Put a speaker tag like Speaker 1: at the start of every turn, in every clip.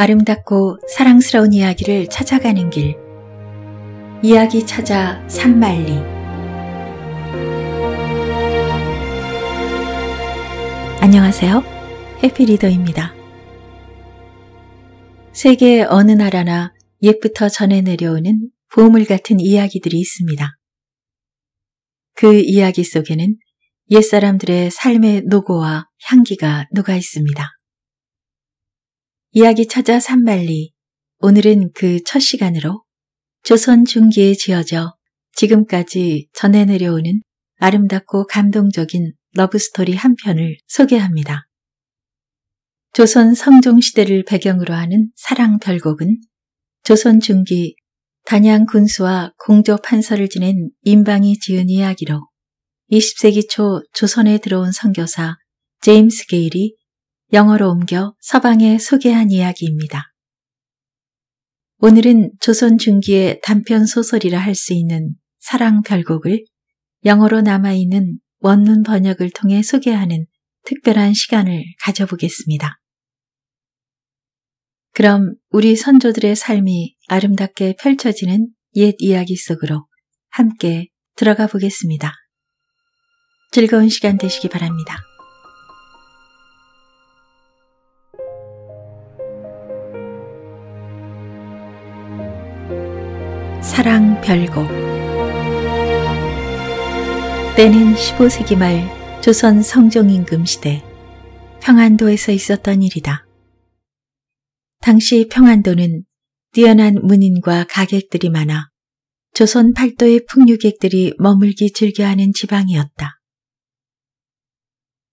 Speaker 1: 아름답고 사랑스러운 이야기를 찾아가는 길. 이야기 찾아 산말리. 안녕하세요. 해피리더입니다. 세계 어느 나라나 옛부터 전해 내려오는 보물 같은 이야기들이 있습니다. 그 이야기 속에는 옛사람들의 삶의 노고와 향기가 녹아 있습니다. 이야기 찾아 산만리 오늘은 그 첫 시간으로 조선 중기에 지어져 지금까지 전해 내려오는 아름답고 감동적인 러브스토리 한 편을 소개합니다. 조선 성종시대를 배경으로 하는 사랑별곡은 조선 중기 단양 군수와 공조 판서를 지낸 임방이 지은 이야기로 20세기 초 조선에 들어온 선교사 제임스 게일이 영어로 옮겨 서방에 소개한 이야기입니다. 오늘은 조선 중기의 단편 소설이라 할 수 있는 사랑 별곡을 영어로 남아있는 원문 번역을 통해 소개하는 특별한 시간을 가져보겠습니다. 그럼 우리 선조들의 삶이 아름답게 펼쳐지는 옛 이야기 속으로 함께 들어가 보겠습니다. 즐거운 시간 되시기 바랍니다. 사랑 별곡 때는 15세기 말 조선 성종임금 시대 평안도에서 있었던 일이다. 당시 평안도는 뛰어난 문인과 가객들이 많아 조선 팔도의 풍류객들이 머물기 즐겨하는 지방이었다.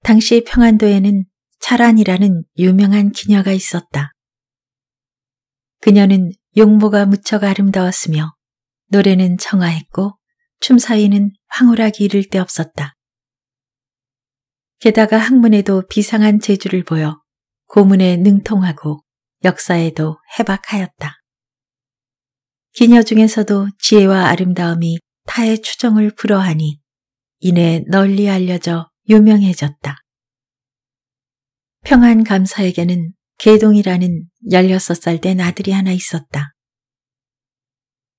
Speaker 1: 당시 평안도에는 차란이라는 유명한 기녀가 있었다. 그녀는 용모가 무척 아름다웠으며 노래는 청아했고 춤사위는 황홀하기 이를 데 없었다. 게다가 학문에도 비상한 재주를 보여 고문에 능통하고 역사에도 해박하였다. 기녀 중에서도 지혜와 아름다움이 타의 추정을 불허하니 이내 널리 알려져 유명해졌다. 평안 감사에게는 개동이라는 16살 된 아들이 하나 있었다.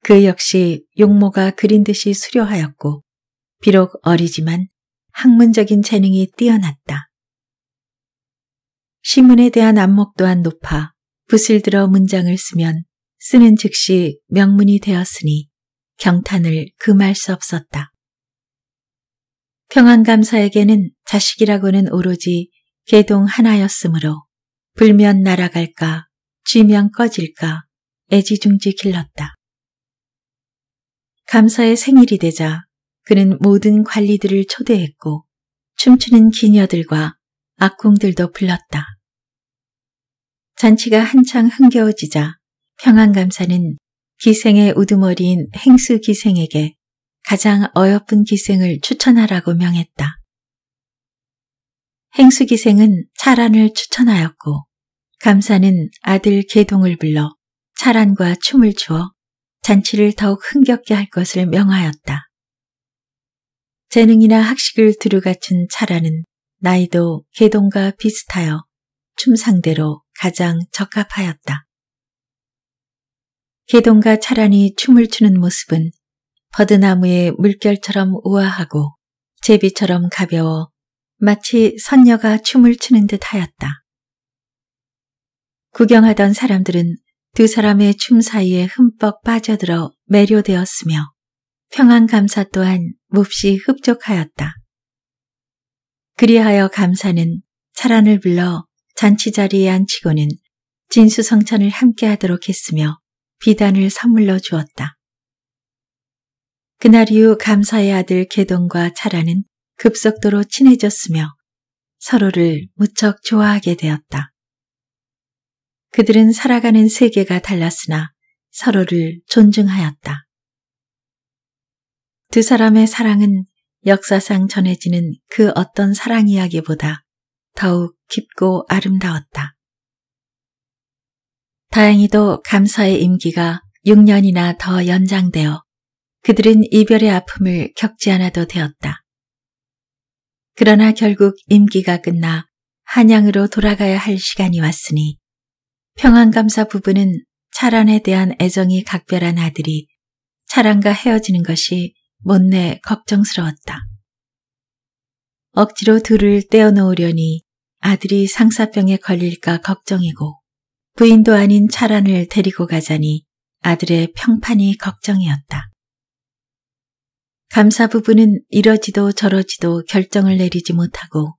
Speaker 1: 그 역시 용모가 그린 듯이 수려하였고 비록 어리지만 학문적인 재능이 뛰어났다. 신문에 대한 안목 또한 높아 붓을 들어 문장을 쓰면 쓰는 즉시 명문이 되었으니 경탄을 금할 수 없었다. 평안감사에게는 자식이라고는 오로지 개동 하나였으므로 불면 날아갈까 쥐면 꺼질까 애지중지 길렀다. 감사의 생일이 되자 그는 모든 관리들을 초대했고 춤추는 기녀들과 악공들도 불렀다. 잔치가 한창 흥겨워지자 평안감사는 기생의 우두머리인 행수 기생에게 가장 어여쁜 기생을 추천하라고 명했다. 행수 기생은 차란을 추천하였고 감사는 아들 계동을 불러 차란과 춤을 추어 잔치를 더욱 흥겹게 할 것을 명하였다. 재능이나 학식을 두루 갖춘 차라는 나이도 개동과 비슷하여 춤상대로 가장 적합하였다. 개동과 차란이 춤을 추는 모습은 버드나무의 물결처럼 우아하고 제비처럼 가벼워 마치 선녀가 춤을 추는 듯 하였다. 구경하던 사람들은 두 사람의 춤 사이에 흠뻑 빠져들어 매료되었으며 평안감사 또한 몹시 흡족하였다. 그리하여 감사는 차란을 불러 잔치자리에 앉히고는 진수성찬을 함께하도록 했으며 비단을 선물로 주었다. 그날 이후 감사의 아들 개동과 차라는 급속도로 친해졌으며 서로를 무척 좋아하게 되었다. 그들은 살아가는 세계가 달랐으나 서로를 존중하였다. 두 사람의 사랑은 역사상 전해지는 그 어떤 사랑 이야기보다 더욱 깊고 아름다웠다. 다행히도 감사의 임기가 6년이나 더 연장되어 그들은 이별의 아픔을 겪지 않아도 되었다. 그러나 결국 임기가 끝나 한양으로 돌아가야 할 시간이 왔으니 평안감사 부부는 차란에 대한 애정이 각별한 아들이 차란과 헤어지는 것이 못내 걱정스러웠다. 억지로 둘을 떼어놓으려니 아들이 상사병에 걸릴까 걱정이고 부인도 아닌 차란을 데리고 가자니 아들의 평판이 걱정이었다. 감사 부부는 이러지도 저러지도 결정을 내리지 못하고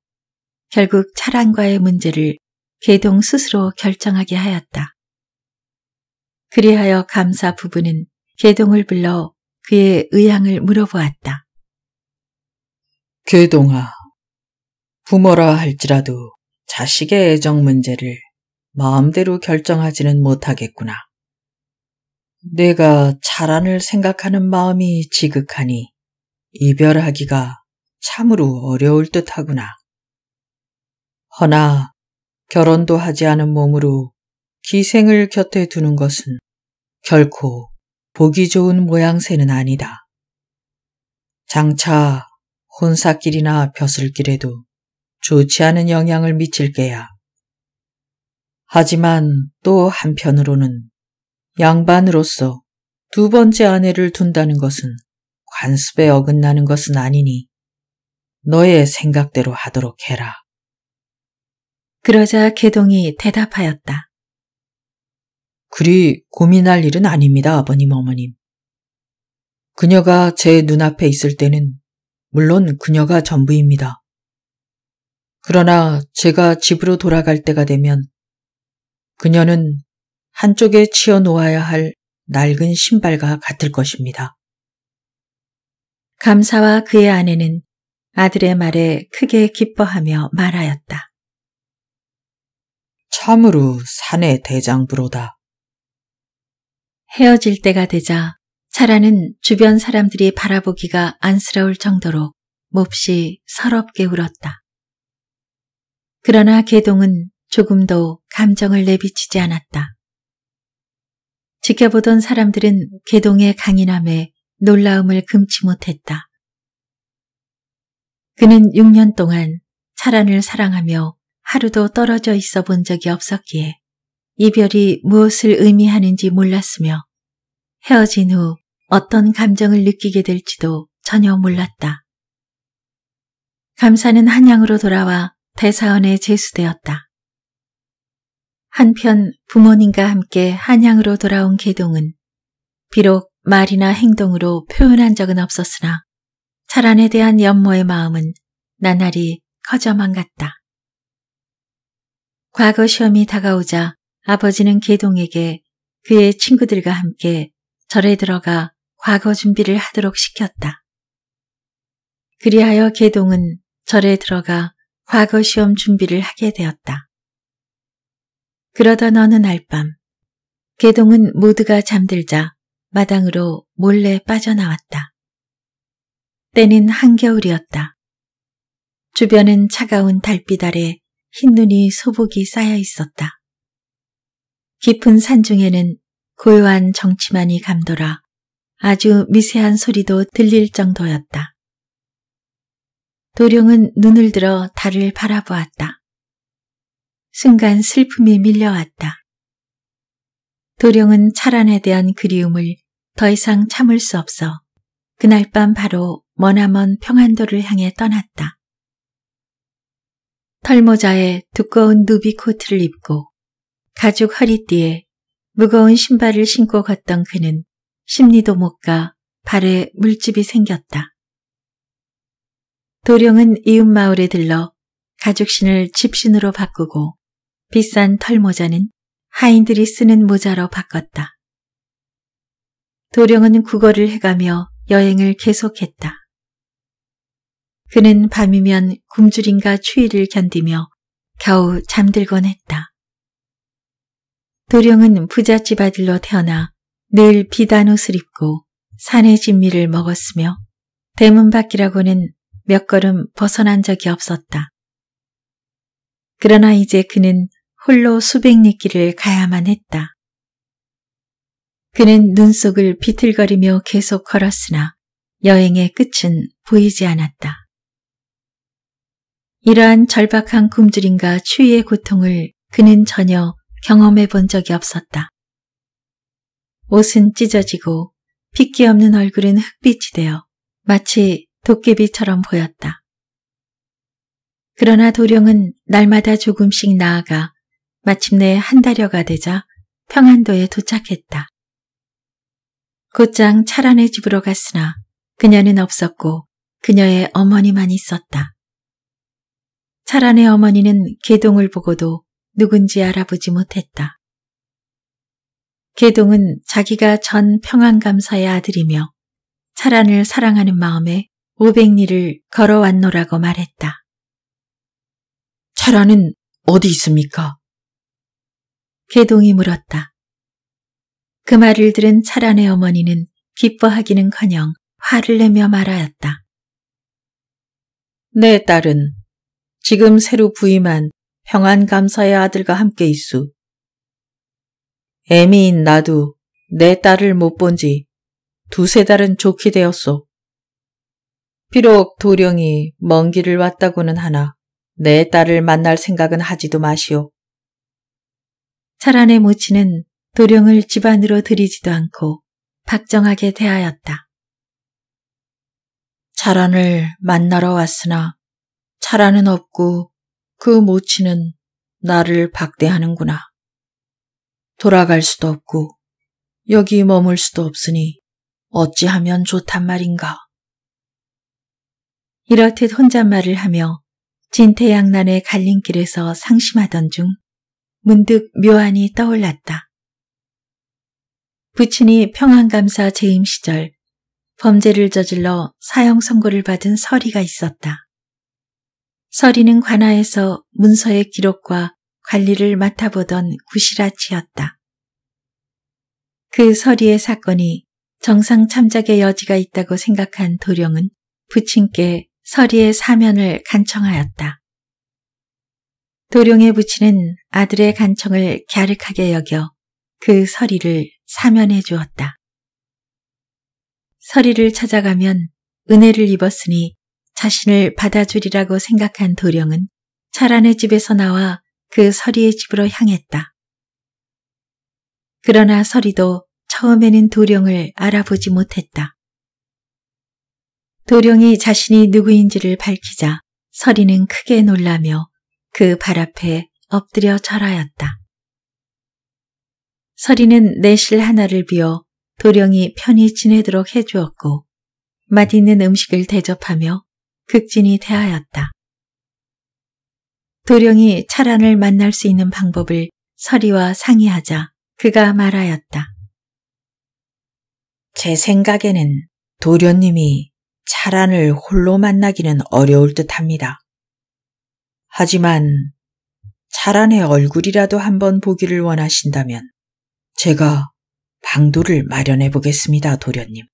Speaker 1: 결국 차란과의 문제를 개동 스스로 결정하게 하였다. 그리하여 감사 부부는 개동을 불러 그의 의향을 물어보았다. 개동아, 부모라 할지라도 자식의 애정 문제를 마음대로 결정하지는 못하겠구나. 내가 자란을 생각하는 마음이 지극하니 이별하기가 참으로 어려울 듯 하구나. 허나 결혼도 하지 않은 몸으로 기생을 곁에 두는 것은 결코 보기 좋은 모양새는 아니다. 장차 혼사길이나 벼슬길에도 좋지 않은 영향을 미칠 게야. 하지만 또 한편으로는 양반으로서 두 번째 아내를 둔다는 것은 관습에 어긋나는 것은 아니니 너의 생각대로 하도록 해라. 그러자 개동이 대답하였다. 그리 고민할 일은 아닙니다, 아버님, 어머님. 그녀가 제 눈앞에 있을 때는 물론 그녀가 전부입니다. 그러나 제가 집으로 돌아갈 때가 되면 그녀는 한쪽에 치어 놓아야 할 낡은 신발과 같을 것입니다. 감사와 그의 아내는 아들의 말에 크게 기뻐하며 말하였다. 참으로 산의 대장부로다. 헤어질 때가 되자 차라는 주변 사람들이 바라보기가 안쓰러울 정도로 몹시 서럽게 울었다. 그러나 개동은 조금도 감정을 내비치지 않았다. 지켜보던 사람들은 개동의 강인함에 놀라움을 금치 못했다. 그는 6년 동안 차란을 사랑하며 하루도 떨어져 있어 본 적이 없었기에 이별이 무엇을 의미하는지 몰랐으며 헤어진 후 어떤 감정을 느끼게 될지도 전혀 몰랐다. 감사는 한양으로 돌아와 대사원에 제수되었다. 한편 부모님과 함께 한양으로 돌아온 개동은 비록 말이나 행동으로 표현한 적은 없었으나 차란에 대한 연모의 마음은 나날이 커져만 갔다. 과거 시험이 다가오자 아버지는 개동에게 그의 친구들과 함께 절에 들어가 과거 준비를 하도록 시켰다. 그리하여 개동은 절에 들어가 과거 시험 준비를 하게 되었다. 그러던 어느 날 밤, 개동은 모두가 잠들자 마당으로 몰래 빠져나왔다. 때는 한겨울이었다. 주변은 차가운 달빛 아래 흰눈이 소복이 쌓여 있었다. 깊은 산중에는 고요한 정치만이 감돌아 아주 미세한 소리도 들릴 정도였다. 도룡은 눈을 들어 달을 바라보았다. 순간 슬픔이 밀려왔다. 도룡은 차란에 대한 그리움을 더 이상 참을 수 없어 그날 밤 바로 머나먼 평안도를 향해 떠났다. 털모자에 두꺼운 누비 코트를 입고 가죽 허리띠에 무거운 신발을 신고 갔던 그는 심리도 못가 발에 물집이 생겼다. 도령은 이웃마을에 들러 가죽신을 집신으로 바꾸고 비싼 털모자는 하인들이 쓰는 모자로 바꿨다. 도령은 국어를 해가며 여행을 계속했다. 그는 밤이면 굶주림과 추위를 견디며 겨우 잠들곤 했다. 도령은 부잣집 아들로 태어나 늘 비단 옷을 입고 산의 진미를 먹었으며 대문 밖이라고는 몇 걸음 벗어난 적이 없었다. 그러나 이제 그는 홀로 수백 리 길을 가야만 했다. 그는 눈 속을 비틀거리며 계속 걸었으나 여행의 끝은 보이지 않았다. 이러한 절박한 굶주림과 추위의 고통을 그는 전혀 경험해 본 적이 없었다. 옷은 찢어지고 핏기 없는 얼굴은 흑빛이 되어 마치 도깨비처럼 보였다. 그러나 도령은 날마다 조금씩 나아가 마침내 한 달여가 되자 평안도에 도착했다. 곧장 차란의 집으로 갔으나 그녀는 없었고 그녀의 어머니만 있었다. 차란의 어머니는 개동을 보고도 누군지 알아보지 못했다. 개동은 자기가 전 평안감사의 아들이며 차란을 사랑하는 마음에 5 0 0리를 걸어왔노라고 말했다. 차란은 어디 있습니까? 개동이 물었다. 그 말을 들은 차란의 어머니는 기뻐하기는커녕 화를 내며 말하였다. 내 네, 딸은 지금 새로 부임한 평안감사의 아들과 함께 있수. 애미인 나도 내 딸을 못 본 지 두세 달은 좋게 되었소. 비록 도령이 먼 길을 왔다고는 하나 내 딸을 만날 생각은 하지도 마시오. 차란의 모친은 도령을 집안으로 들이지도 않고 박정하게 대하였다. 차란을 만나러 왔으나 사라는 없고 그 모친은 나를 박대하는구나. 돌아갈 수도 없고 여기 머물 수도 없으니 어찌하면 좋단 말인가. 이렇듯 혼잣말을 하며 진태양난의 갈림길에서 상심하던 중 문득 묘안이 떠올랐다. 부친이 평안감사 재임 시절 범죄를 저질러 사형 선고를 받은 서리가 있었다. 서리는 관하에서 문서의 기록과 관리를 맡아보던 구시라치였다. 그 서리의 사건이 정상 참작의 여지가 있다고 생각한 도령은 부친께 서리의 사면을 간청하였다. 도령의 부친은 아들의 간청을 갸륵하게 여겨 그 서리를 사면해 주었다. 서리를 찾아가면 은혜를 입었으니 자신을 받아주리라고 생각한 도령은 차란의 집에서 나와 그 서리의 집으로 향했다. 그러나 서리도 처음에는 도령을 알아보지 못했다. 도령이 자신이 누구인지를 밝히자 서리는 크게 놀라며 그 발 앞에 엎드려 절하였다. 서리는 내실 하나를 비어 도령이 편히 지내도록 해주었고 맛있는 음식을 대접하며 극진이 대하였다. 도령이 차란을 만날 수 있는 방법을 서리와 상의하자 그가 말하였다. 제 생각에는 도련님이 차란을 홀로 만나기는 어려울 듯합니다. 하지만 차란의 얼굴이라도 한번 보기를 원하신다면 제가 방도를 마련해 보겠습니다, 도련님.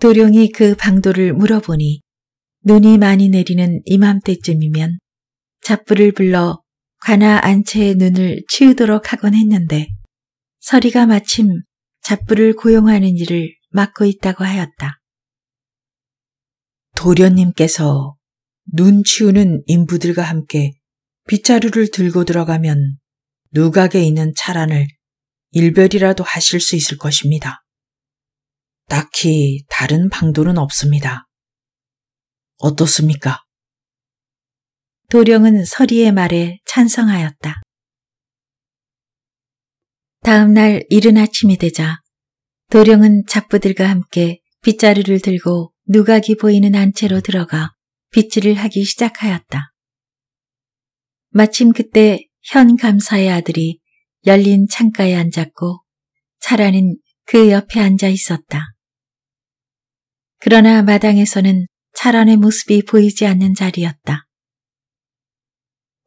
Speaker 1: 도룡이 그 방도를 물어보니 눈이 많이 내리는 이맘때쯤이면 잡부를 불러 관아 안채의 눈을 치우도록 하곤 했는데 서리가 마침 잡부를 고용하는 일을 맡고 있다고 하였다. 도련님께서 눈 치우는 인부들과 함께 빗자루를 들고 들어가면 누각에 있는 차란을 일별이라도 하실 수 있을 것입니다. 딱히 다른 방도는 없습니다. 어떻습니까? 도령은 서리의 말에 찬성하였다. 다음 날 이른 아침이 되자 도령은 잡부들과 함께 빗자루를 들고 누각이 보이는 안채로 들어가 빗질을 하기 시작하였다. 마침 그때 현 감사의 아들이 열린 창가에 앉았고 차라는 그 옆에 앉아 있었다. 그러나 마당에서는 차란의 모습이 보이지 않는 자리였다.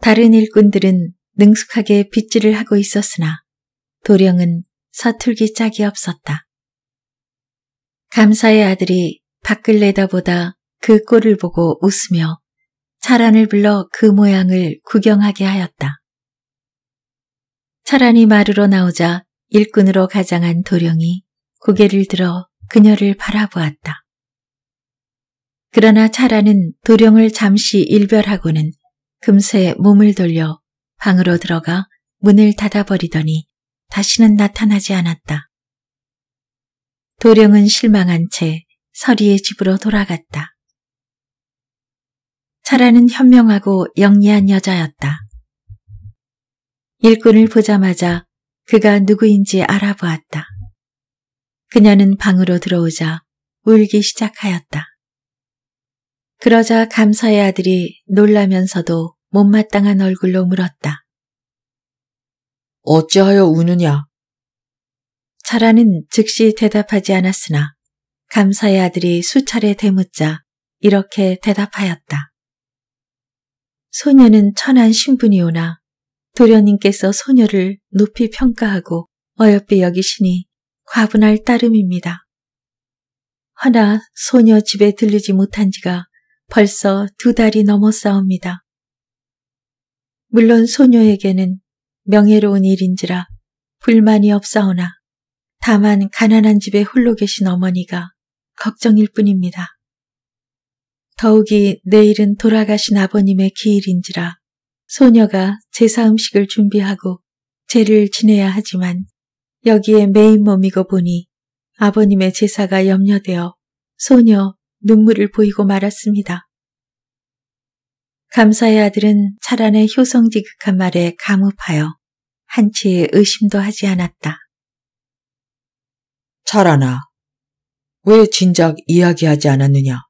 Speaker 1: 다른 일꾼들은 능숙하게 빗질을 하고 있었으나 도령은 서툴기 짝이 없었다. 감사의 아들이 밖을 내다보다 그 꼴을 보고 웃으며 차란을 불러 그 모양을 구경하게 하였다. 차란이 마루로 나오자 일꾼으로 가장한 도령이 고개를 들어 그녀를 바라보았다. 그러나 차라는 도령을 잠시 일별하고는 금세 몸을 돌려 방으로 들어가 문을 닫아버리더니 다시는 나타나지 않았다. 도령은 실망한 채 서리의 집으로 돌아갔다. 차라는 현명하고 영리한 여자였다. 일꾼을 보자마자 그가 누구인지 알아보았다. 그녀는 방으로 들어오자 울기 시작하였다. 그러자 감사의 아들이 놀라면서도 못마땅한 얼굴로 물었다. 어찌하여 우느냐? 차라는 즉시 대답하지 않았으나 감사의 아들이 수차례 대묻자 이렇게 대답하였다. 소녀는 천한 신분이오나 도련님께서 소녀를 높이 평가하고 어여삐 여기시니 과분할 따름입니다. 허나 소녀 집에 들리지 못한 지가 벌써 두 달이 넘었사옵니다. 물론 소녀에게는 명예로운 일인지라 불만이 없사오나 다만 가난한 집에 홀로 계신 어머니가 걱정일 뿐입니다. 더욱이 내일은 돌아가신 아버님의 기일인지라 소녀가 제사 음식을 준비하고 제를 지내야 하지만 여기에 매인 몸이고 보니 아버님의 제사가 염려되어 소녀 눈물을 보이고 말았습니다. 감사의 아들은 차란의 효성지극한 말에 감흡하여 한치의 의심도 하지 않았다. 차란아, 왜 진작 이야기하지 않았느냐?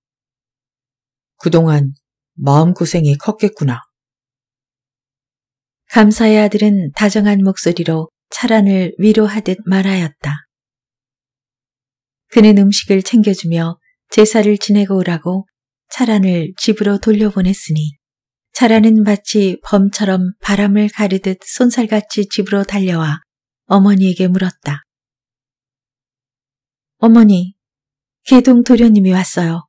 Speaker 1: 그동안 마음고생이 컸겠구나. 감사의 아들은 다정한 목소리로 차란을 위로하듯 말하였다. 그는 음식을 챙겨주며 제사를 지내고 오라고 차란을 집으로 돌려보냈으니 차란은 마치 범처럼 바람을 가르듯 손살같이 집으로 달려와 어머니에게 물었다. 어머니, 개동 도련님이 왔어요.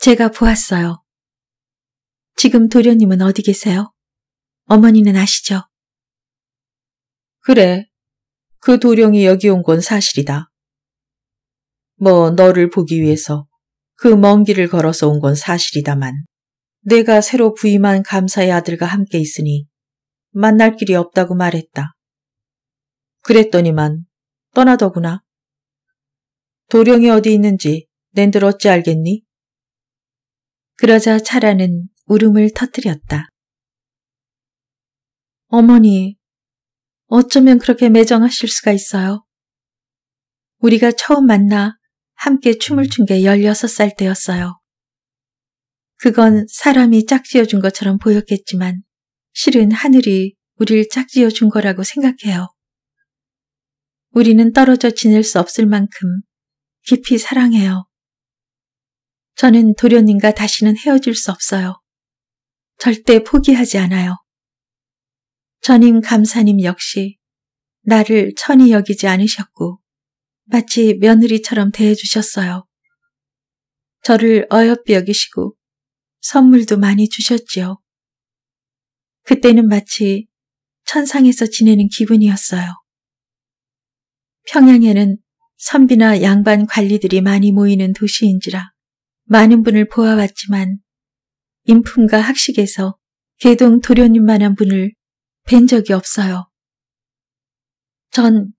Speaker 1: 제가 보았어요. 지금 도련님은 어디 계세요? 어머니는 아시죠? 그래, 그 도령이 여기 온 건 사실이다. 뭐 너를 보기 위해서 그 먼 길을 걸어서 온 건 사실이다만 내가 새로 부임한 감사의 아들과 함께 있으니 만날 길이 없다고 말했다. 그랬더니만 떠나더구나. 도령이 어디 있는지 낸들 어찌 알겠니? 그러자 차라는 울음을 터뜨렸다. 어머니, 어쩌면 그렇게 매정하실 수가 있어요? 우리가 처음 만나 함께 춤을 춘 게 16살 때였어요. 그건 사람이 짝지어준 것처럼 보였겠지만 실은 하늘이 우릴 짝지어준 거라고 생각해요. 우리는 떨어져 지낼 수 없을 만큼 깊이 사랑해요. 저는 도련님과 다시는 헤어질 수 없어요. 절대 포기하지 않아요. 전임 감사님 역시 나를 천히 여기지 않으셨고 마치 며느리처럼 대해주셨어요. 저를 어여삐 여기시고 선물도 많이 주셨지요. 그때는 마치 천상에서 지내는 기분이었어요. 평양에는 선비나 양반 관리들이 많이 모이는 도시인지라 많은 분을 보아왔지만 인품과 학식에서 개동 도련님만한 분을 뵌 적이 없어요. 전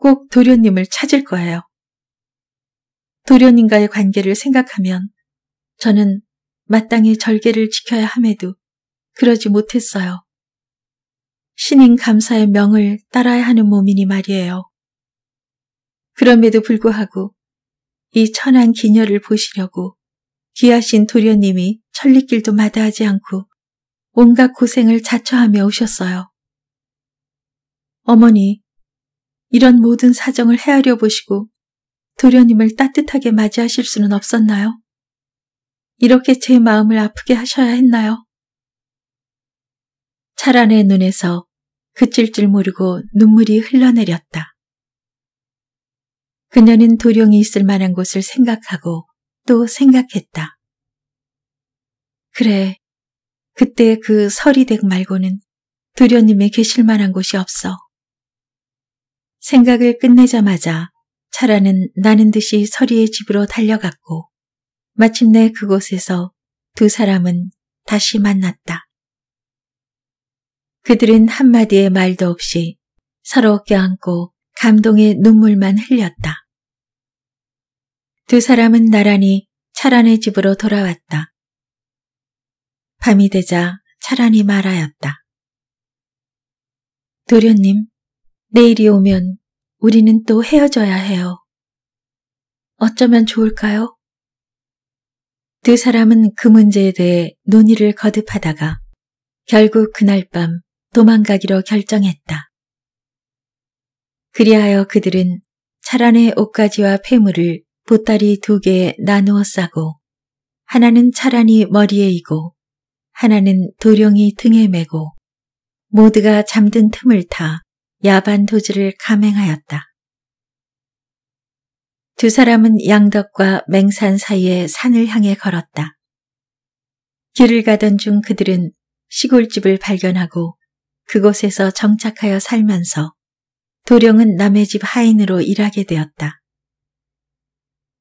Speaker 1: 꼭 도련님을 찾을 거예요. 도련님과의 관계를 생각하면 저는 마땅히 절개를 지켜야 함에도 그러지 못했어요. 신인 감사의 명을 따라야 하는 몸이니 말이에요. 그럼에도 불구하고 이 천한 기녀를 보시려고 귀하신 도련님이 천리길도 마다하지 않고 온갖 고생을 자처하며 오셨어요. 어머니, 이런 모든 사정을 헤아려 보시고 도련님을 따뜻하게 맞이하실 수는 없었나요? 이렇게 제 마음을 아프게 하셔야 했나요? 차란의 눈에서 그칠 줄 모르고 눈물이 흘러내렸다. 그녀는 도령이 있을 만한 곳을 생각하고 또 생각했다. 그래, 그때 그 서리댁 말고는 도련님에 계실 만한 곳이 없어. 생각을 끝내자마자 차라는 나는 듯이 서리의 집으로 달려갔고 마침내 그곳에서 두 사람은 다시 만났다. 그들은 한마디의 말도 없이 서로 껴안고 감동의 눈물만 흘렸다. 두 사람은 나란히 차란의 집으로 돌아왔다. 밤이 되자 차란이 말하였다. 도련님, 내일이 오면 우리는 또 헤어져야 해요. 어쩌면 좋을까요? 두 사람은 그 문제에 대해 논의를 거듭하다가 결국 그날 밤 도망가기로 결정했다. 그리하여 그들은 차란의 옷가지와 폐물을 보따리 두 개에 나누어 싸고 하나는 차란이 머리에 이고 하나는 도령이 등에 메고 모두가 잠든 틈을 타 야반 도주를 감행하였다. 두 사람은 양덕과 맹산 사이의 산을 향해 걸었다. 길을 가던 중 그들은 시골집을 발견하고 그곳에서 정착하여 살면서 도령은 남의 집 하인으로 일하게 되었다.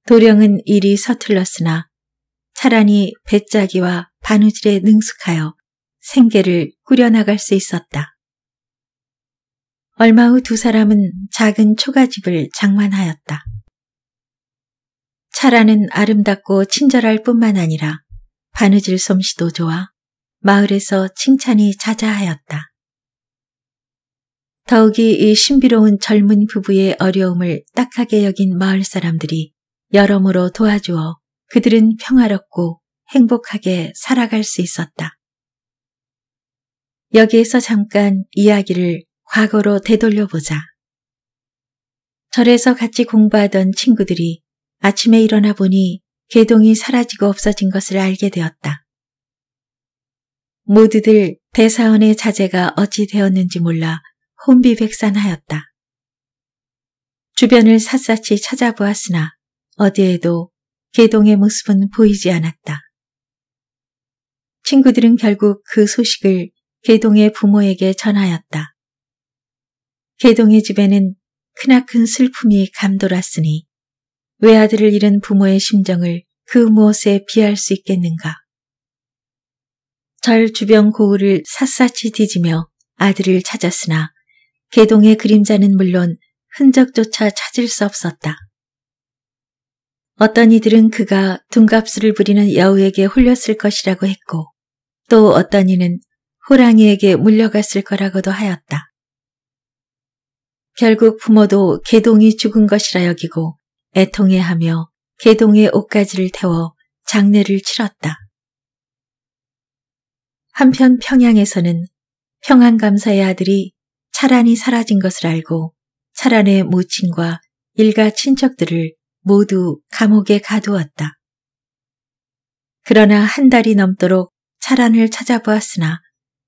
Speaker 1: 도령은 일이 서툴렀으나 차라리 배짜기와 바느질에 능숙하여 생계를 꾸려나갈 수 있었다. 얼마 후 두 사람은 작은 초가집을 장만하였다. 차라는 아름답고 친절할 뿐만 아니라 바느질 솜씨도 좋아 마을에서 칭찬이 자자하였다. 더욱이 이 신비로운 젊은 부부의 어려움을 딱하게 여긴 마을 사람들이 여러모로 도와주어 그들은 평화롭고 행복하게 살아갈 수 있었다. 여기에서 잠깐 이야기를 과거로 되돌려보자. 절에서 같이 공부하던 친구들이 아침에 일어나 보니 개동이 사라지고 없어진 것을 알게 되었다. 모두들 대사원의 자제가 어찌 되었는지 몰라 혼비백산하였다. 주변을 샅샅이 찾아보았으나 어디에도 개동의 모습은 보이지 않았다. 친구들은 결국 그 소식을 개동의 부모에게 전하였다. 개동의 집에는 크나큰 슬픔이 감돌았으니 외아들을 잃은 부모의 심정을 그 무엇에 비할 수 있겠는가. 절 주변 고을을 샅샅이 뒤지며 아들을 찾았으나 개동의 그림자는 물론 흔적조차 찾을 수 없었다. 어떤 이들은 그가 둔갑술을 부리는 여우에게 홀렸을 것이라고 했고 또 어떤 이는 호랑이에게 물려갔을 거라고도 하였다. 결국 부모도 개동이 죽은 것이라 여기고 애통해하며 개동의 옷가지를 태워 장례를 치렀다. 한편 평양에서는 평안감사의 아들이 차란이 사라진 것을 알고 차란의 모친과 일가 친척들을 모두 감옥에 가두었다. 그러나 한 달이 넘도록 차란을 찾아보았으나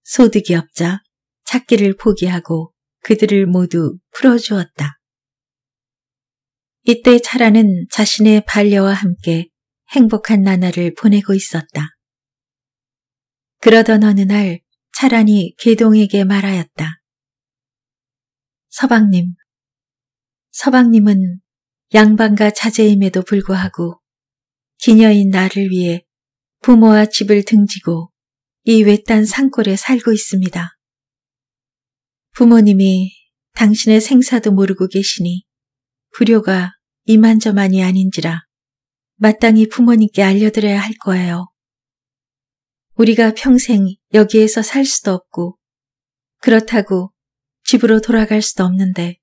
Speaker 1: 소득이 없자 찾기를 포기하고 그들을 모두 풀어주었다. 이때 차라는 자신의 반려와 함께 행복한 나날을 보내고 있었다. 그러던 어느 날 차란이 개동에게 말하였다. 서방님, 서방님은 양반과 자제임에도 불구하고 기녀인 나를 위해 부모와 집을 등지고 이 외딴 산골에 살고 있습니다. 부모님이 당신의 생사도 모르고 계시니 불효가 이만저만이 아닌지라 마땅히 부모님께 알려드려야 할 거예요. 우리가 평생 여기에서 살 수도 없고 그렇다고 집으로 돌아갈 수도 없는데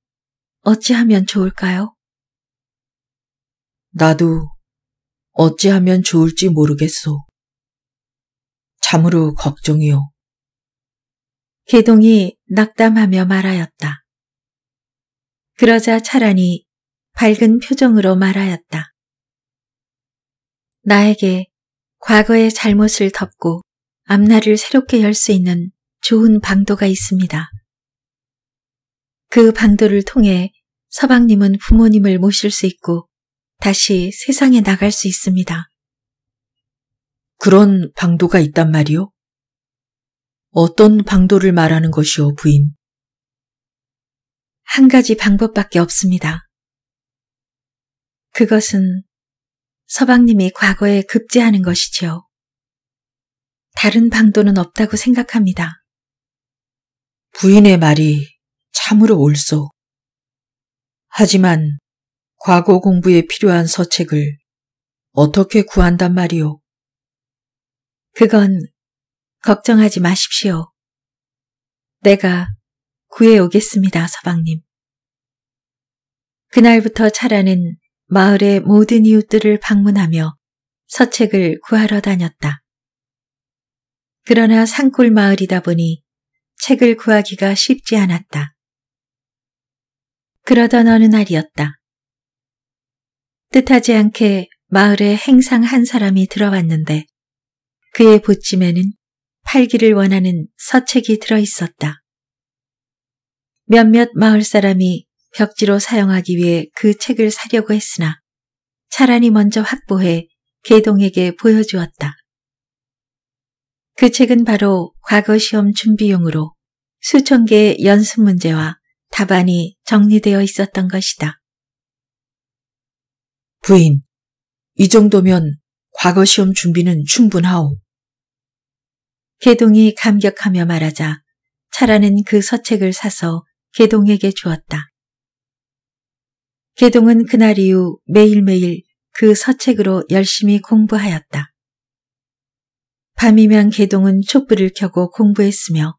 Speaker 1: 어찌하면 좋을까요? 나도 어찌하면 좋을지 모르겠소. 참으로 걱정이요. 개동이 낙담하며 말하였다. 그러자 차라이 밝은 표정으로 말하였다. 나에게 과거의 잘못을 덮고 앞날을 새롭게 열 수 있는 좋은 방도가 있습니다. 그 방도를 통해 서방님은 부모님을 모실 수 있고 다시 세상에 나갈 수 있습니다. 그런 방도가 있단 말이오? 어떤 방도를 말하는 것이오 부인? 한 가지 방법밖에 없습니다. 그것은 서방님이 과거에 급제하는 것이지요. 다른 방도는 없다고 생각합니다. 부인의 말이 참으로 옳소. 하지만 과거 공부에 필요한 서책을 어떻게 구한단 말이오? 그건 걱정하지 마십시오. 내가 구해 오겠습니다, 서방님. 그날부터 차라는 마을의 모든 이웃들을 방문하며 서책을 구하러 다녔다. 그러나 산골 마을이다 보니 책을 구하기가 쉽지 않았다. 그러던 어느 날이었다. 뜻하지 않게 마을에 행상 한 사람이 들어왔는데 그의 보침에는 팔기를 원하는 서책이 들어있었다. 몇몇 마을 사람이 벽지로 사용하기 위해 그 책을 사려고 했으나 차라리 먼저 확보해 개동에게 보여주었다. 그 책은 바로 과거 시험 준비용으로 수천 개의 연습 문제와 답안이 정리되어 있었던 것이다. 부인, 이 정도면 과거 시험 준비는 충분하오. 개동이 감격하며 말하자 차라는 그 서책을 사서 개동에게 주었다. 개동은 그날 이후 매일매일 그 서책으로 열심히 공부하였다. 밤이면 개동은 촛불을 켜고 공부했으며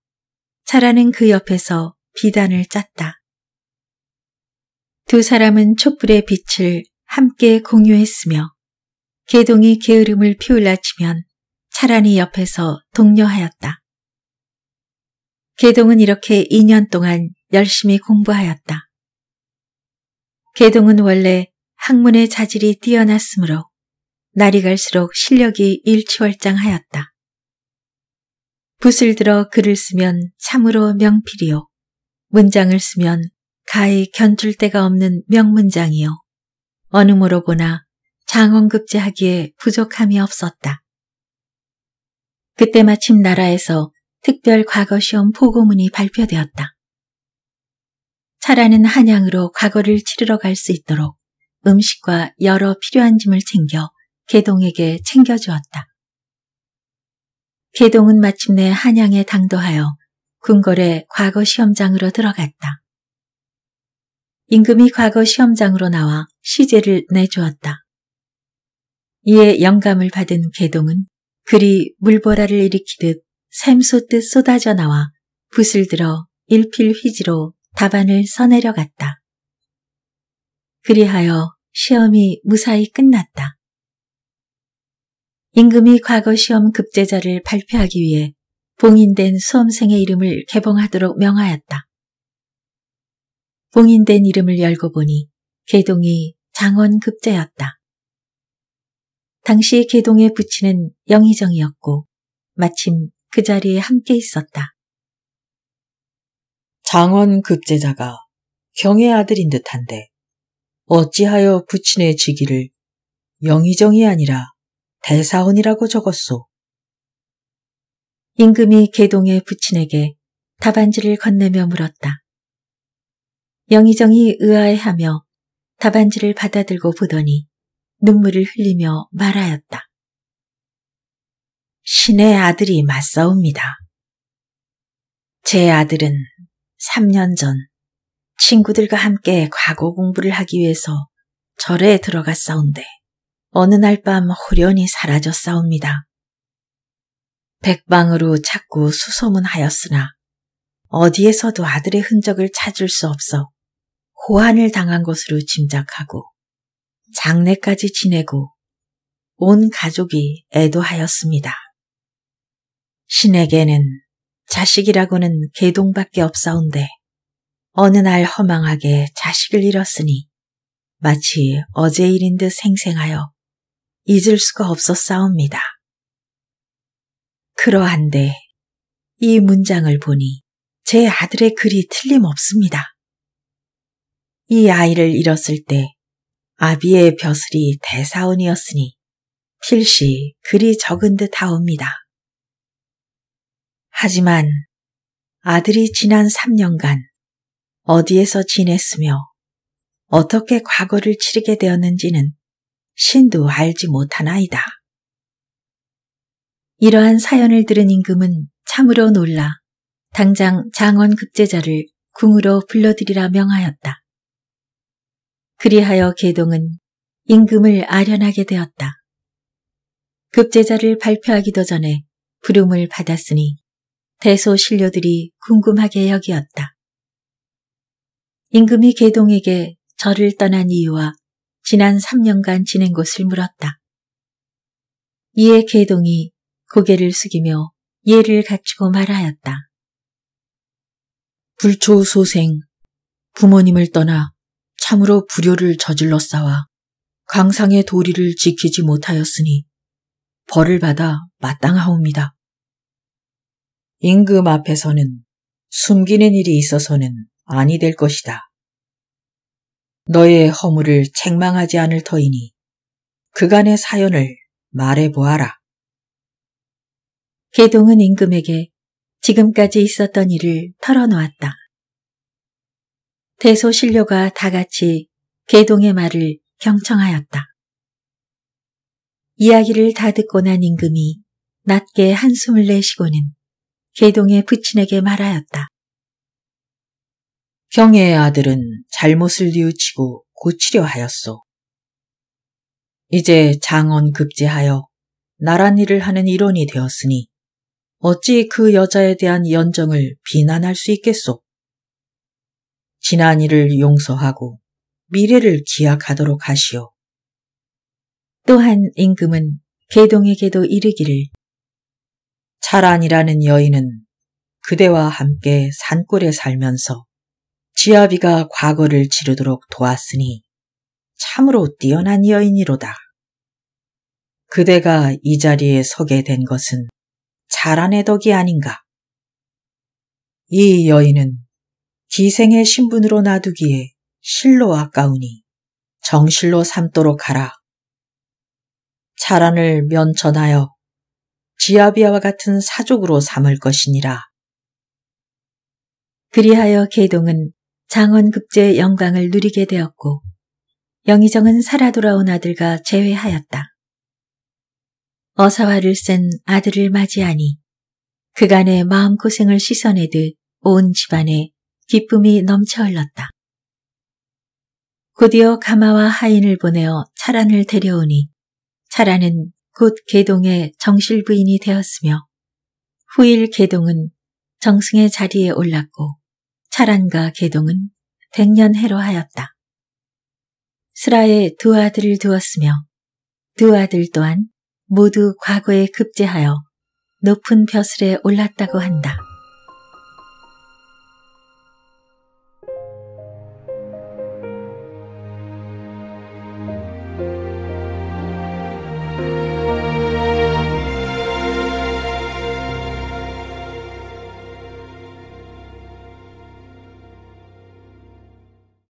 Speaker 1: 차라는 그 옆에서 비단을 짰다. 두 사람은 촛불의 빛을 함께 공유했으며 개동이 게으름을 피울라 치면 차라리 옆에서 독려하였다. 개동은 이렇게 2년 동안 열심히 공부하였다. 개동은 원래 학문의 자질이 뛰어났으므로 날이 갈수록 실력이 일취월장하였다. 붓을 들어 글을 쓰면 참으로 명필이요. 문장을 쓰면 가히 견줄 데가 없는 명문장이요. 어느모로 보나 장원급제하기에 부족함이 없었다. 그때 마침 나라에서 특별 과거시험 보고문이 발표되었다. 차라는 한양으로 과거를 치르러 갈 수 있도록 음식과 여러 필요한 짐을 챙겨 개동에게 챙겨주었다. 개동은 마침내 한양에 당도하여 궁궐의 과거 시험장으로 들어갔다. 임금이 과거 시험장으로 나와 시제를 내주었다. 이에 영감을 받은 개동은 그리 물보라를 일으키듯 샘솟듯 쏟아져 나와 붓을 들어 일필 휘지로 답안을 써내려갔다. 그리하여 시험이 무사히 끝났다. 임금이 과거 시험 급제자를 발표하기 위해 봉인된 수험생의 이름을 개봉하도록 명하였다. 봉인된 이름을 열고 보니 개동이 장원급제였다. 당시 개동의 부친은 영희정이었고 마침 그 자리에 함께 있었다. 장원 급제자가 경의 아들인 듯한데 어찌하여 부친의 직위를 영희정이 아니라 대사원이라고 적었소. 임금이 개동의 부친에게 답안지를 건네며 물었다. 영희정이 의아해하며 답안지를 받아들고 보더니 눈물을 흘리며 말하였다. 신의 아들이 맞싸웁니다. 제 아들은 3년 전 친구들과 함께 과거 공부를 하기 위해서 절에 들어갔사온데 어느 날 밤 호련히 사라졌사옵니다. 백방으로 찾고 수소문하였으나 어디에서도 아들의 흔적을 찾을 수 없어 호환을 당한 것으로 짐작하고 장례까지 지내고 온 가족이 애도하였습니다. 신에게는 자식이라고는 개동밖에 없사온데 어느 날 허망하게 자식을 잃었으니 마치 어제 일인 듯 생생하여 잊을 수가 없었사옵니다. 그러한데 이 문장을 보니 제 아들의 글이 틀림없습니다. 이 아이를 잃었을 때 아비의 벼슬이 대사원이었으니 필시 그리 적은 듯 하옵니다. 하지만 아들이 지난 3년간 어디에서 지냈으며 어떻게 과거를 치르게 되었는지는 신도 알지 못하나이다. 이러한 사연을 들은 임금은 참으로 놀라 당장 장원 급제자를 궁으로 불러들이라 명하였다. 그리하여 계동은 임금을 아련하게 되었다. 급제자를 발표하기도 전에 부름을 받았으니 대소 신료들이 궁금하게 여기었다. 임금이 계동에게 절을 떠난 이유와 지난 3년간 지낸 곳을 물었다. 이에 계동이 고개를 숙이며 예를 갖추고 말하였다. 불초소생, 부모님을 떠나 참으로 불효를 저질렀사와 강상의 도리를 지키지 못하였으니 벌을 받아 마땅하옵니다. 임금 앞에서는 숨기는 일이 있어서는 아니 될 것이다. 너의 허물을 책망하지 않을 터이니 그간의 사연을 말해보아라. 개동은 임금에게 지금까지 있었던 일을 털어놓았다. 대소신료가 다같이 개동의 말을 경청하였다. 이야기를 다 듣고 난 임금이 낮게 한숨을 내쉬고는 개동의 부친에게 말하였다. 경애의 아들은 잘못을 뉘우치고 고치려 하였소. 이제 장원 급제하여 나란 일을 하는 일원이 되었으니 어찌 그 여자에 대한 연정을 비난할 수 있겠소? 지난 일을 용서하고 미래를 기약하도록 하시오. 또한 임금은 개동에게도 이르기를 차란이라는 여인은 그대와 함께 산골에 살면서 지아비가 과거를 지르도록 도왔으니 참으로 뛰어난 여인이로다. 그대가 이 자리에 서게 된 것은 자란의 덕이 아닌가. 이 여인은 기생의 신분으로 놔두기에 실로 아까우니 정실로 삼도록 하라. 자란을 면천하여 지아비아와 같은 사족으로 삼을 것이니라. 그리하여 계동은 장원급제 영광을 누리게 되었고 영의정은 살아 돌아온 아들과 재회하였다. 어사화를 쓴 아들을 맞이하니 그간의 마음고생을 씻어내듯 온 집안에 기쁨이 넘쳐 흘렀다. 곧이어 가마와 하인을 보내어 차란을 데려오니 차란은 곧계동의 정실 부인이 되었으며 후일 계동은 정승의 자리에 올랐고 차란과 계동은 백년해로 하였다. 스라에 두 아들을 두었으며 두 아들 또한 모두 과거에 급제하여 높은 벼슬에 올랐다고 한다.